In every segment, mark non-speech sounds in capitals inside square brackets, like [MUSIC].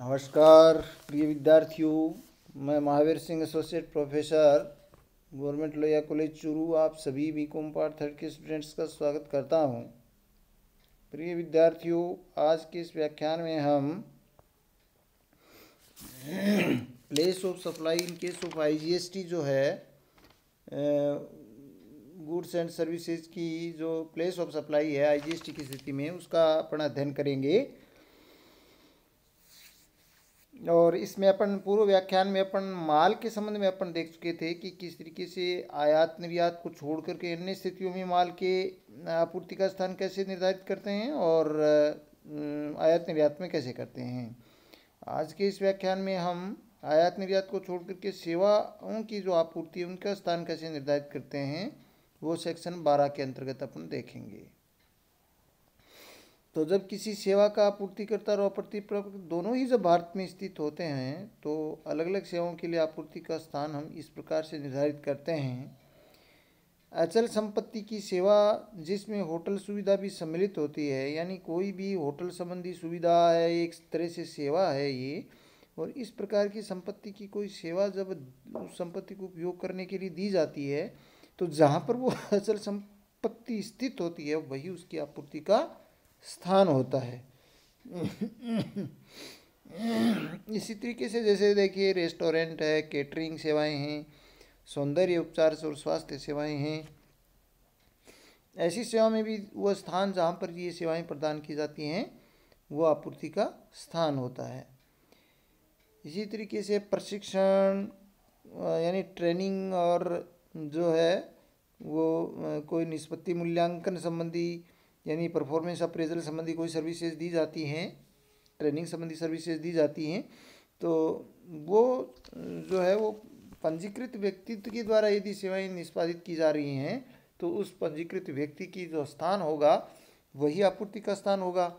नमस्कार प्रिय विद्यार्थियों मैं Mahavir Singh associate professor government Loya college Churu आप सभी बी कॉम पार्ट थर्ड के स्टूडेंट्स का स्वागत करता हूं प्रिय विद्यार्थियों आज के इस व्याख्यान में हम place of supply in case of IGST जो है गुड्स एंड सर्विसेज की जो प्लेस ऑफ सप्लाई है आईजीएसटी की स्थिति में उसका अपना अध्ययन करेंगे और इसमें अपन पूर्व व्याख्यान में अपन माल के संबंध में अपन देख चुके थे कि किस तरीके से आयात निर्यात को छोड़ करके अन्य स्थितियों में माल के आपूर्ति का स्थान कैसे निर्धारित करते हैं और आयात निर्यात में कैसे करते हैं आज के इस व्याख्यान में हम आयात निर्यात को छोड़ करके सेवाओं की जो आपूर्ति है उनका स्थान कैसे निर्धारित करते हैं वो सेक्शन बारह के अंतर्गत अपन देखेंगे तो जब किसी सेवा का आपूर्तिकर्ता और आपूर्तिप्राप्त दोनों ही जब भारत में स्थित होते हैं तो अलग अलग सेवाओं के लिए आपूर्ति का स्थान हम इस प्रकार से निर्धारित करते हैं अचल संपत्ति की सेवा जिसमें होटल सुविधा भी सम्मिलित होती है यानी कोई भी होटल संबंधी सुविधा है एक तरह से सेवा है ये और इस प्रकार की संपत्ति की कोई सेवा जब उस संपत्ति को उपयोग करने के लिए दी जाती है तो जहाँ पर वो [LAUGHS] अचल संपत्ति स्थित होती है वही उसकी आपूर्ति का स्थान होता है इसी तरीके से जैसे देखिए रेस्टोरेंट है केटरिंग सेवाएं हैं सौंदर्य उपचार और स्वास्थ्य सेवाएं हैं ऐसी सेवा में भी वह स्थान जहाँ पर ये सेवाएं प्रदान की जाती हैं वो आपूर्ति का स्थान होता है इसी तरीके से प्रशिक्षण यानी ट्रेनिंग और जो है वो कोई निष्पत्ति मूल्यांकन संबंधी यानी परफॉर्मेंस अप्रेजल संबंधी कोई सर्विसेज दी जाती हैं ट्रेनिंग संबंधी सर्विसेज दी जाती हैं तो वो जो है वो पंजीकृत व्यक्तित्व के द्वारा यदि सेवाएं निष्पादित की जा रही हैं तो उस पंजीकृत व्यक्ति की जो स्थान होगा वही आपूर्ति का स्थान होगा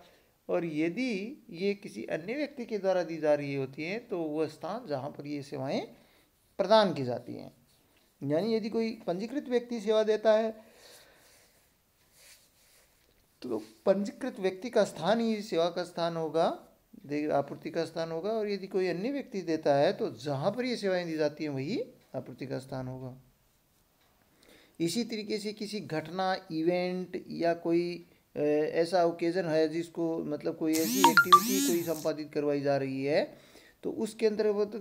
और यदि ये किसी अन्य व्यक्ति के द्वारा दी जा रही होती हैं तो वह स्थान जहाँ पर ये सेवाएँ प्रदान की जाती हैं यानी यदि कोई पंजीकृत व्यक्ति सेवा देता है तो पंजीकृत व्यक्ति का स्थान ही सेवा का स्थान होगा आपूर्ति का स्थान होगा और यदि कोई अन्य व्यक्ति देता है तो जहाँ पर ये सेवाएं दी जाती हैं वही आपूर्ति का स्थान होगा इसी तरीके से किसी घटना इवेंट या कोई ऐसा ओकेज़न है जिसको मतलब कोई ऐसी एक्टिविटी कोई संपादित करवाई जा रही है तो उसके अंतर्गत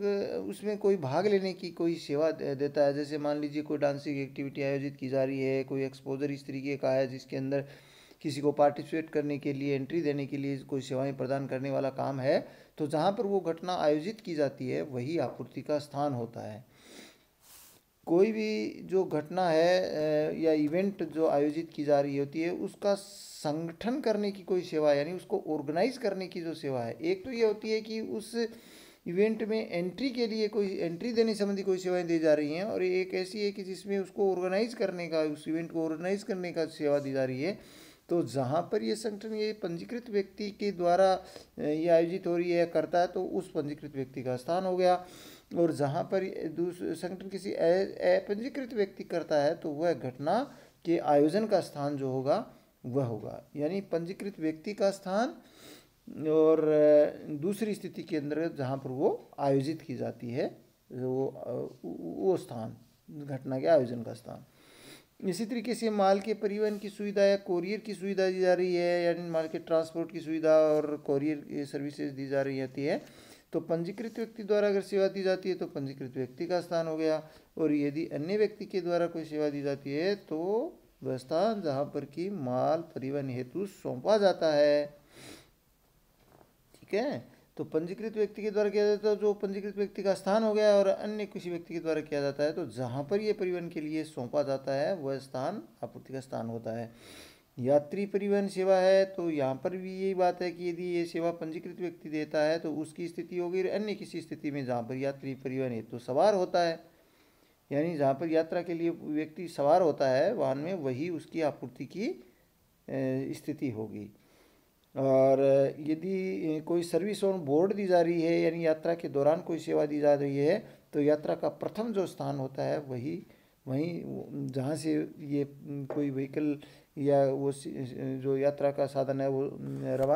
उसमें कोई भाग लेने की कोई सेवा देता है जैसे मान लीजिए कोई डांसिंग एक्टिविटी आयोजित की जा रही है कोई एक्सपोजर इस तरीके का है जिसके अंदर किसी को पार्टिसिपेट करने के लिए एंट्री देने के लिए कोई सेवाएं प्रदान करने वाला काम है तो जहाँ पर वो घटना आयोजित की जाती है वही आपूर्ति का स्थान होता है कोई भी जो घटना है या इवेंट जो आयोजित की जा रही होती है उसका संगठन करने की कोई सेवा यानी उसको ऑर्गेनाइज करने की जो सेवा है एक तो ये होती है कि उस इवेंट में एंट्री के लिए कोई एंट्री देने संबंधी कोई सेवाएं दी जा रही हैं और एक ऐसी है कि जिसमें उसको ऑर्गेनाइज करने का उस इवेंट को ऑर्गेनाइज करने का सेवा दी जा रही है तो जहाँ पर ये संगठन ये पंजीकृत व्यक्ति के द्वारा ये आयोजित हो रही है करता है तो उस पंजीकृत व्यक्ति का स्थान हो गया और जहाँ पर संगठन किसी अपंजीकृत व्यक्ति करता है तो वह घटना के आयोजन का स्थान जो होगा वह होगा यानी पंजीकृत व्यक्ति का स्थान और दूसरी स्थिति के अंदर जहाँ पर वो आयोजित की जाती है वो वो स्थान घटना के आयोजन का स्थान इसी तरीके से माल के परिवहन की सुविधा या कोरियर की सुविधा दी जा रही है यानी माल के ट्रांसपोर्ट की सुविधा और कोरियर सर्विसेज दी जा रही होती है तो पंजीकृत व्यक्ति द्वारा अगर सेवा दी जाती है तो पंजीकृत व्यक्ति का स्थान हो गया और यदि अन्य व्यक्ति के द्वारा कोई सेवा दी जाती है तो वह स्थान जहाँ पर कि माल परिवहन हेतु सौंपा जाता है ठीक है तो पंजीकृत व्यक्ति के द्वारा किया जाता है जो तो पंजीकृत व्यक्ति का स्थान हो गया और अन्य किसी व्यक्ति के द्वारा किया जाता है तो जहाँ पर यह परिवहन के लिए सौंपा जाता है वह स्थान आपूर्ति का स्थान होता है यात्री परिवहन सेवा है तो यहाँ पर भी यही बात है कि यदि ये सेवा पंजीकृत व्यक्ति देता है तो उसकी स्थिति होगी और अन्य किसी स्थिति में जहाँ पर यात्री परिवहन है तो सवार होता है यानी जहाँ पर यात्रा के लिए व्यक्ति सवार होता है वाहन में वही उसकी आपूर्ति की स्थिति होगी और यदि कोई सर्विस ऑन बोर्ड दी जा रही है यानी यात्रा के दौरान कोई सेवा दी जा रही है तो यात्रा का प्रथम जो स्थान होता है वही वहीं जहाँ से ये कोई व्हीकल या वो जो यात्रा का साधन है वो रवाना